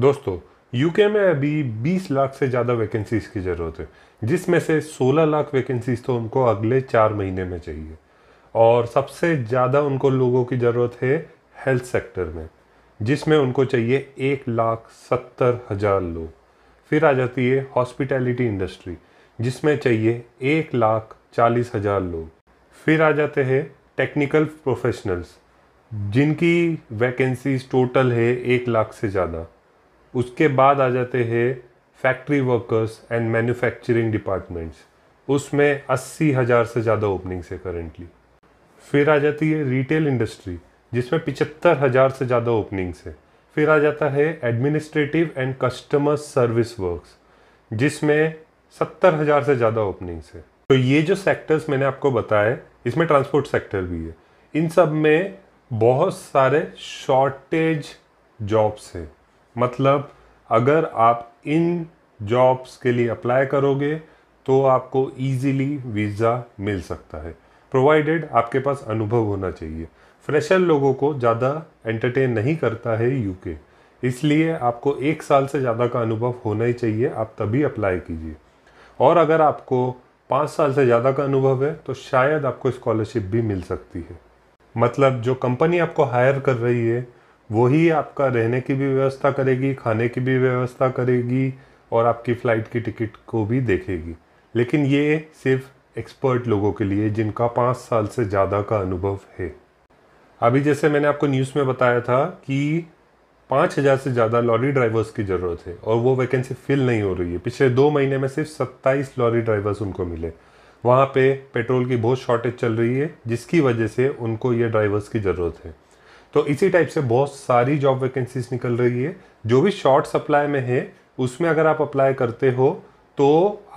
दोस्तों यूके में अभी 20 लाख से ज़्यादा वैकेंसीज की ज़रूरत है जिसमें से 16 लाख वैकेंसीज तो उनको अगले चार महीने में चाहिए और सबसे ज़्यादा उनको लोगों की ज़रूरत है हेल्थ सेक्टर में जिसमें उनको चाहिए एक लाख सत्तर हज़ार लोग फिर आ जाती है हॉस्पिटैलिटी इंडस्ट्री जिसमें चाहिए एक लाख चालीस हज़ार लोग फिर आ जाते हैं टेक्निकल प्रोफेशनल्स जिनकी वैकेंसीज टोटल है एक लाख से ज़्यादा उसके बाद आ जाते हैं factory workers and manufacturing departments उसमें अस्सी हज़ार से ज़्यादा ओपनिंग्स है करेंटली फिर आ जाती है रिटेल इंडस्ट्री जिसमें पिचहत्तर हज़ार से ज़्यादा ओपनिंग्स है फिर आ जाता है administrative and customer service works जिसमें सत्तर हज़ार से ज़्यादा ओपनिंग्स है तो ये जो सेक्टर्स मैंने आपको बताए इसमें ट्रांसपोर्ट सेक्टर भी है इन सब में बहुत सारे शॉर्टेज जॉब्स है मतलब अगर आप इन जॉब्स के लिए अप्लाई करोगे तो आपको इजीली वीज़ा मिल सकता है प्रोवाइडेड आपके पास अनुभव होना चाहिए फ्रेशर लोगों को ज़्यादा एंटरटेन नहीं करता है यूके इसलिए आपको एक साल से ज़्यादा का अनुभव होना ही चाहिए आप तभी अप्लाई कीजिए और अगर आपको पाँच साल से ज़्यादा का अनुभव है तो शायद आपको स्कॉलरशिप भी मिल सकती है मतलब जो कंपनी आपको हायर कर रही है वही आपका रहने की भी व्यवस्था करेगी खाने की भी व्यवस्था करेगी और आपकी फ़्लाइट की टिकट को भी देखेगी लेकिन ये सिर्फ एक्सपर्ट लोगों के लिए जिनका पाँच साल से ज़्यादा का अनुभव है अभी जैसे मैंने आपको न्यूज़ में बताया था कि पाँच हज़ार से ज़्यादा लॉरी ड्राइवर्स की ज़रूरत है और वो वैकेंसी फिल नहीं हो रही है पिछले दो महीने में सिर्फ सत्ताईस लॉरी ड्राइवर्स उनको मिले वहाँ पे पेट्रोल की बहुत शॉर्टेज चल रही है जिसकी वजह से उनको ये ड्राइवर्स की ज़रूरत है तो इसी टाइप से बहुत सारी जॉब वैकेंसीज निकल रही है जो भी शॉर्ट सप्लाई में है उसमें अगर आप अप्लाई करते हो तो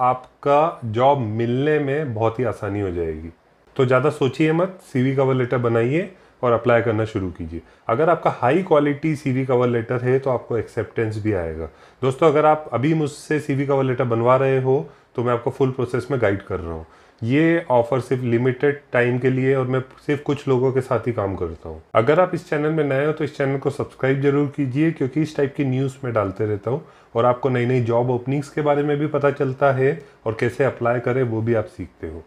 आपका जॉब मिलने में बहुत ही आसानी हो जाएगी तो ज़्यादा सोचिए मत सीवी कवर लेटर बनाइए और अप्लाई करना शुरू कीजिए अगर आपका high quality CV cover letter है तो आपको एक्सेप्टेंस भी आएगा दोस्तों अगर आप अभी मुझसे सीवी कवर लेटर बनवा रहे हो तो मैं आपको फुल प्रोसेस में गाइड कर रहा हूँ ये ऑफ़र सिर्फ लिमिटेड टाइम के लिए और मैं सिर्फ कुछ लोगों के साथ ही काम करता हूँ अगर आप इस चैनल में नए हो तो इस चैनल को सब्सक्राइब जरूर कीजिए क्योंकि इस टाइप की न्यूज़ मैं डालते रहता हूँ और आपको नई नई जॉब ओपनिंग्स के बारे में भी पता चलता है और कैसे अप्लाई करें वो भी आप सीखते हो